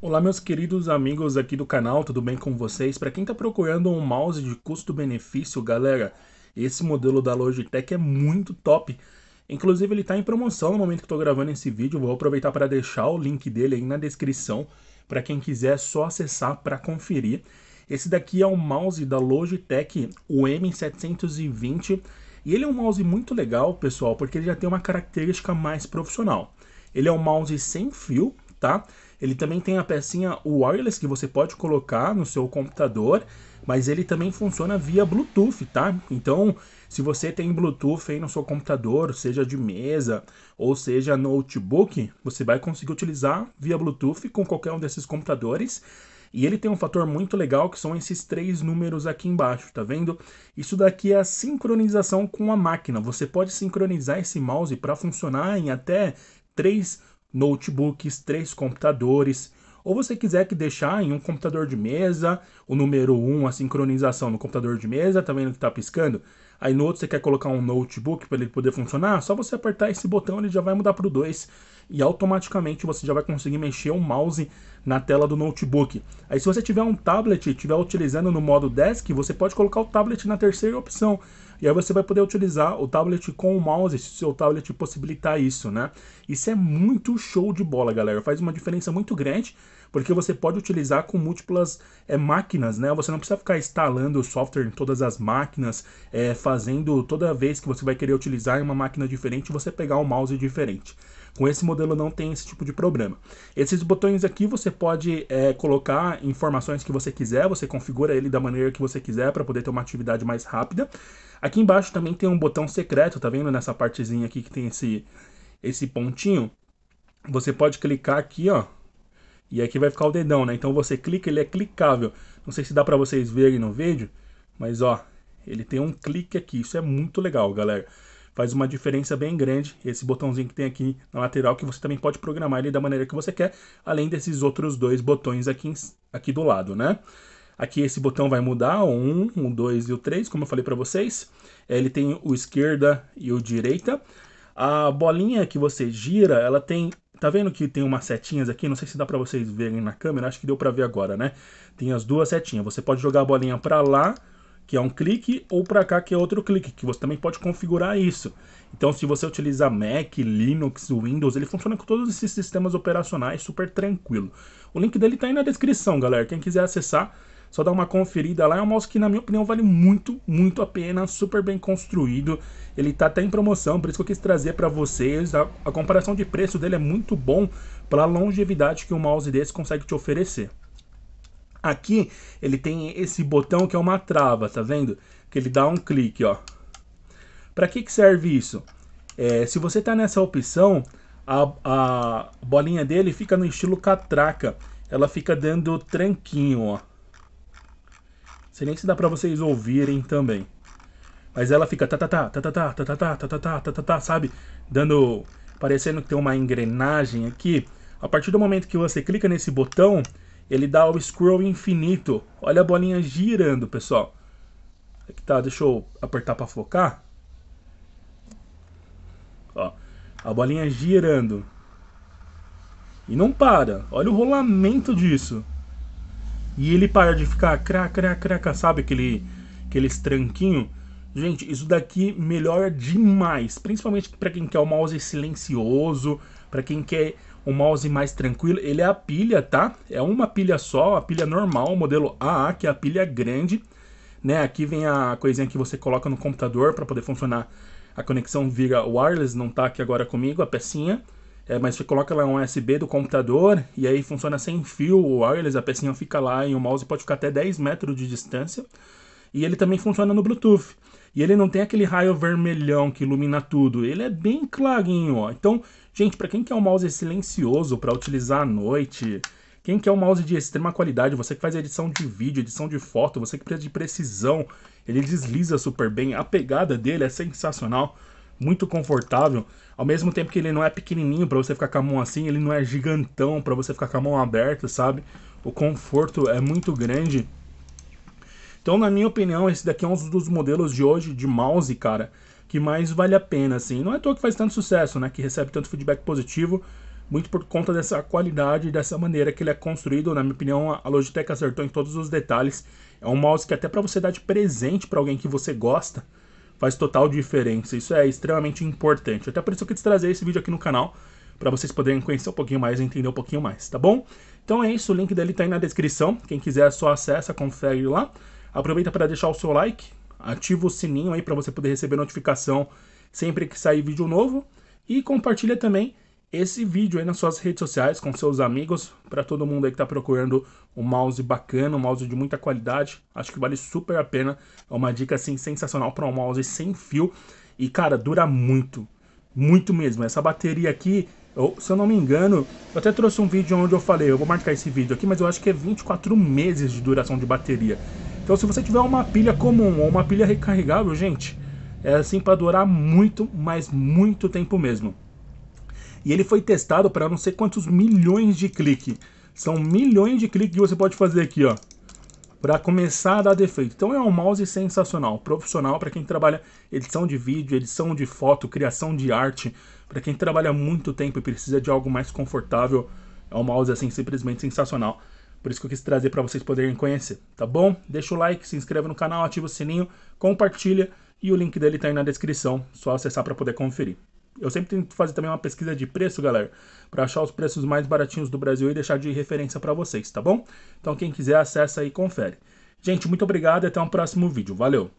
Olá meus queridos amigos aqui do canal, tudo bem com vocês? Para quem está procurando um mouse de custo-benefício, galera, esse modelo da Logitech é muito top. Inclusive ele está em promoção no momento que estou gravando esse vídeo, vou aproveitar para deixar o link dele aí na descrição, para quem quiser é só acessar para conferir. Esse daqui é o mouse da Logitech, o M720, e ele é um mouse muito legal, pessoal, porque ele já tem uma característica mais profissional. Ele é um mouse sem fio, tá? Ele também tem a pecinha wireless que você pode colocar no seu computador, mas ele também funciona via Bluetooth, tá? Então, se você tem Bluetooth aí no seu computador, seja de mesa ou seja notebook, você vai conseguir utilizar via Bluetooth com qualquer um desses computadores. E ele tem um fator muito legal que são esses três números aqui embaixo, tá vendo? Isso daqui é a sincronização com a máquina. Você pode sincronizar esse mouse para funcionar em até três notebooks, três computadores, ou você quiser que deixar em um computador de mesa, o número 1, um, a sincronização no computador de mesa, tá vendo que tá piscando? Aí no outro você quer colocar um notebook para ele poder funcionar, só você apertar esse botão ele já vai mudar para o 2 e automaticamente você já vai conseguir mexer o mouse na tela do notebook. Aí se você tiver um tablet e estiver utilizando no modo desk, você pode colocar o tablet na terceira opção. E aí você vai poder utilizar o tablet com o mouse, se o seu tablet possibilitar isso, né? Isso é muito show de bola, galera. Faz uma diferença muito grande porque você pode utilizar com múltiplas é, máquinas, né? Você não precisa ficar instalando o software em todas as máquinas, é, fazendo toda vez que você vai querer utilizar em uma máquina diferente, você pegar um mouse diferente. Com esse modelo não tem esse tipo de problema. Esses botões aqui você pode é, colocar informações que você quiser, você configura ele da maneira que você quiser para poder ter uma atividade mais rápida. Aqui embaixo também tem um botão secreto, tá vendo? Nessa partezinha aqui que tem esse, esse pontinho. Você pode clicar aqui, ó, e aqui vai ficar o dedão, né? Então você clica, ele é clicável. Não sei se dá para vocês verem no vídeo, mas ó, ele tem um clique aqui. Isso é muito legal, galera. Faz uma diferença bem grande esse botãozinho que tem aqui na lateral, que você também pode programar ele da maneira que você quer, além desses outros dois botões aqui, aqui do lado, né? Aqui esse botão vai mudar, o 1, o 2 e o 3, como eu falei para vocês. Ele tem o esquerda e o direita. A bolinha que você gira, ela tem Tá vendo que tem umas setinhas aqui? Não sei se dá pra vocês verem na câmera, acho que deu pra ver agora, né? Tem as duas setinhas. Você pode jogar a bolinha pra lá, que é um clique, ou pra cá, que é outro clique, que você também pode configurar isso. Então, se você utilizar Mac, Linux, Windows, ele funciona com todos esses sistemas operacionais super tranquilo. O link dele tá aí na descrição, galera. Quem quiser acessar, só dá uma conferida lá. É um mouse que, na minha opinião, vale muito, muito a pena. Super bem construído. Ele tá até em promoção, por isso que eu quis trazer para vocês. A, a comparação de preço dele é muito bom pela longevidade que um mouse desse consegue te oferecer. Aqui ele tem esse botão que é uma trava, tá vendo? Que ele dá um clique, ó. Para que, que serve isso? É, se você tá nessa opção, a, a bolinha dele fica no estilo catraca. Ela fica dando tranquinho, ó sei nem se dá para vocês ouvirem também. Mas ela fica tá tá tá tá tá tá tá tá tá tá tá tá tá sabe, dando parecendo que tem uma engrenagem aqui. A partir do momento que você clica nesse botão, ele dá o scroll infinito. Olha a bolinha girando, pessoal. Aqui tá, deixa eu apertar para focar. Ó, a bolinha girando. E não para. Olha o rolamento disso. E ele para de ficar cra cra cra, sabe aquele, aqueles estranquinho? Gente, isso daqui melhora demais, principalmente para quem quer o um mouse silencioso, para quem quer um mouse mais tranquilo. Ele é a pilha, tá? É uma pilha só, a pilha normal, modelo AA, que é a pilha grande. Né? Aqui vem a coisinha que você coloca no computador para poder funcionar. A conexão via wireless, não tá aqui agora comigo, a pecinha é, mas você coloca lá um USB do computador e aí funciona sem fio o wireless, a pecinha fica lá e o mouse pode ficar até 10 metros de distância. E ele também funciona no Bluetooth. E ele não tem aquele raio vermelhão que ilumina tudo, ele é bem clarinho, ó. Então, gente, para quem quer um mouse silencioso para utilizar à noite, quem quer um mouse de extrema qualidade, você que faz edição de vídeo, edição de foto, você que precisa de precisão, ele desliza super bem, a pegada dele é sensacional muito confortável, ao mesmo tempo que ele não é pequenininho para você ficar com a mão assim, ele não é gigantão para você ficar com a mão aberta, sabe? O conforto é muito grande. Então, na minha opinião, esse daqui é um dos modelos de hoje de mouse, cara, que mais vale a pena, assim. Não é à toa que faz tanto sucesso, né? Que recebe tanto feedback positivo, muito por conta dessa qualidade, dessa maneira que ele é construído. Na minha opinião, a Logitech acertou em todos os detalhes. É um mouse que até para você dar de presente para alguém que você gosta, faz total diferença. Isso é extremamente importante. Até por isso que eu quis trazer esse vídeo aqui no canal, para vocês poderem conhecer um pouquinho mais, entender um pouquinho mais, tá bom? Então é isso, o link dele tá aí na descrição. Quem quiser só acessa, confere lá. Aproveita para deixar o seu like, ativa o sininho aí para você poder receber notificação sempre que sair vídeo novo e compartilha também esse vídeo aí nas suas redes sociais com seus amigos, para todo mundo aí que está procurando um mouse bacana, um mouse de muita qualidade, acho que vale super a pena, é uma dica assim sensacional para um mouse sem fio e cara, dura muito, muito mesmo. Essa bateria aqui, eu, se eu não me engano, eu até trouxe um vídeo onde eu falei, eu vou marcar esse vídeo aqui, mas eu acho que é 24 meses de duração de bateria. Então se você tiver uma pilha comum ou uma pilha recarregável, gente, é assim para durar muito, mas muito tempo mesmo. E ele foi testado para não sei quantos milhões de cliques. São milhões de cliques que você pode fazer aqui, ó. Para começar a dar defeito. Então é um mouse sensacional, profissional para quem trabalha edição de vídeo, edição de foto, criação de arte. Para quem trabalha muito tempo e precisa de algo mais confortável, é um mouse assim simplesmente sensacional. Por isso que eu quis trazer para vocês poderem conhecer, tá bom? Deixa o like, se inscreva no canal, ativa o sininho, compartilha e o link dele está aí na descrição, só acessar para poder conferir. Eu sempre tento fazer também uma pesquisa de preço, galera, para achar os preços mais baratinhos do Brasil e deixar de referência para vocês, tá bom? Então quem quiser acessa e confere. Gente, muito obrigado e até o um próximo vídeo. Valeu!